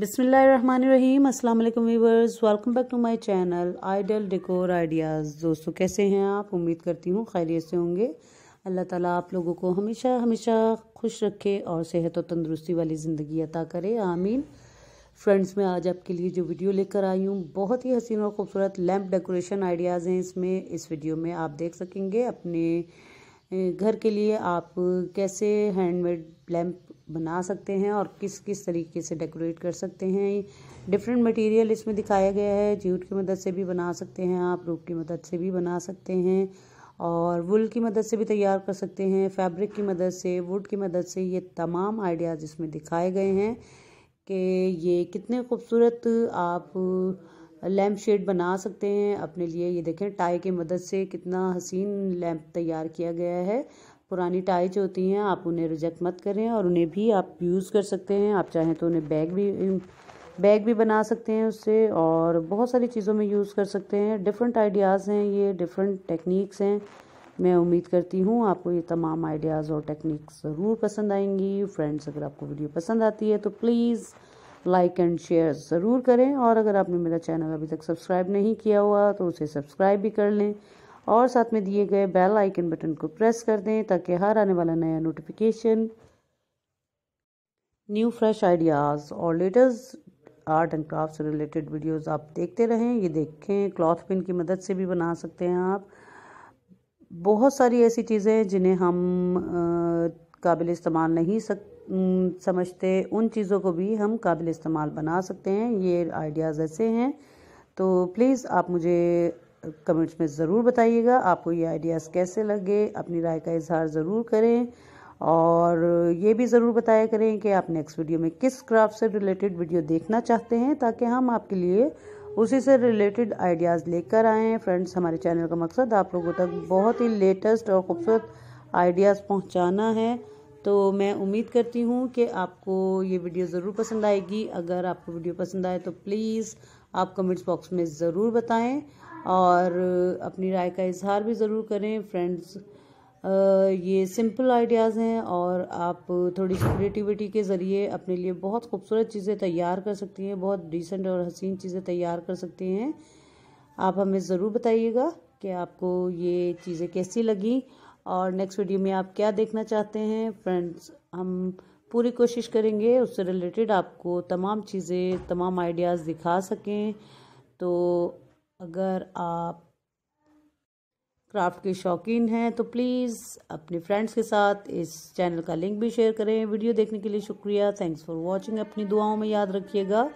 बिसमीम अस्सलाम वालेकुम viewers welcome back to my channel ideal decor ideas दोस्तों कैसे हैं आप उम्मीद करती हूँ खैरियत से होंगे अल्लाह ताला आप लोगों को हमेशा हमेशा खुश रखे और सेहत और तंदुरुस्ती वाली ज़िंदगी अता करे आमीन फ्रेंड्स मैं आज आपके लिए जो वीडियो लेकर आई हूँ बहुत ही हसीन और ख़ूबसूरत लैम्प डेकोरेशन आइडियाज़ हैं इसमें इस वीडियो में आप देख सकेंगे अपने घर के लिए आप कैसे हैंडमेड लैम्प बना सकते हैं और किस किस तरीके से डेकोरेट कर सकते हैं डिफरेंट मटेरियल इसमें दिखाया गया है जूट की मदद से भी बना सकते हैं आप रूप की मदद से भी बना सकते हैं और वुल की मदद से भी तैयार कर सकते हैं फैब्रिक की मदद से वुड की मदद से ये तमाम आइडियाज़ इसमें दिखाए गए हैं कि ये कितने खूबसूरत आप लैम्प शेड बना सकते हैं अपने लिए ये देखें टाई की मदद से कितना हसीन लैम्प तैयार किया गया है पुरानी जो होती हैं आप उन्हें रिजेक्ट मत करें और उन्हें भी आप यूज़ कर सकते हैं आप चाहें तो उन्हें बैग भी बैग भी बना सकते हैं उससे और बहुत सारी चीज़ों में यूज़ कर सकते हैं डिफरेंट आइडियाज़ हैं ये डिफरेंट टेक्निक्स हैं मैं उम्मीद करती हूँ आपको ये तमाम आइडियाज़ और टेक्निक्स ज़रूर पसंद आएंगी फ्रेंड्स अगर आपको वीडियो पसंद आती है तो प्लीज़ लाइक एंड शेयर ज़रूर करें और अगर आपने मेरा चैनल अभी तक सब्सक्राइब नहीं किया हुआ तो उसे सब्सक्राइब भी कर लें और साथ में दिए गए बेल आइकन बटन को प्रेस कर दें ताकि हर आने वाला नया नोटिफिकेशन न्यू फ्रेश आइडियाज़ और लेटेस्ट आर्ट एंड क्राफ्ट से रिलेटेड वीडियोस आप देखते रहें ये देखें क्लॉथ पिन की मदद से भी बना सकते हैं आप बहुत सारी ऐसी चीज़ें जिन्हें हम काबिल इस्तेमाल नहीं सक समझते उन चीज़ों को भी हम काबिल इस्तेमाल बना सकते हैं ये आइडियाज़ ऐसे हैं तो प्लीज़ आप मुझे कमेंट्स में ज़रूर बताइएगा आपको ये आइडियाज़ कैसे लगे अपनी राय का इजहार ज़रूर करें और ये भी ज़रूर बताया करें कि आप नेक्स्ट वीडियो में किस क्राफ्ट से रिलेटेड वीडियो देखना चाहते हैं ताकि हम आपके लिए उसी से रिलेटेड आइडियाज़ लेकर आएँ फ्रेंड्स हमारे चैनल का मकसद आप लोगों तक बहुत ही लेटेस्ट और ख़ूबसूरत आइडियाज़ पहुँचाना है तो मैं उम्मीद करती हूँ कि आपको ये वीडियो ज़रूर पसंद आएगी अगर आपको वीडियो पसंद आए तो प्लीज़ आप कमेंट्स बॉक्स में ज़रूर बताएं और अपनी राय का इजहार भी ज़रूर करें फ्रेंड्स ये सिंपल आइडियाज़ हैं और आप थोड़ी सी क्रिएटिविटी के ज़रिए अपने लिए बहुत खूबसूरत चीज़ें तैयार कर सकती हैं बहुत डिसेंट और हसीन चीज़ें तैयार कर सकती हैं आप हमें ज़रूर बताइएगा कि आपको ये चीज़ें कैसी लगी और नेक्स्ट वीडियो में आप क्या देखना चाहते हैं फ्रेंड्स हम पूरी कोशिश करेंगे उससे रिलेटेड आपको तमाम चीज़ें तमाम आइडियाज़ दिखा सकें तो अगर आप क्राफ्ट के शौकीन हैं तो प्लीज़ अपने फ्रेंड्स के साथ इस चैनल का लिंक भी शेयर करें वीडियो देखने के लिए शुक्रिया थैंक्स फॉर वॉचिंग अपनी दुआओं में याद रखिएगा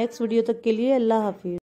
नेक्स्ट वीडियो तक के लिए अल्लाह हाफिज़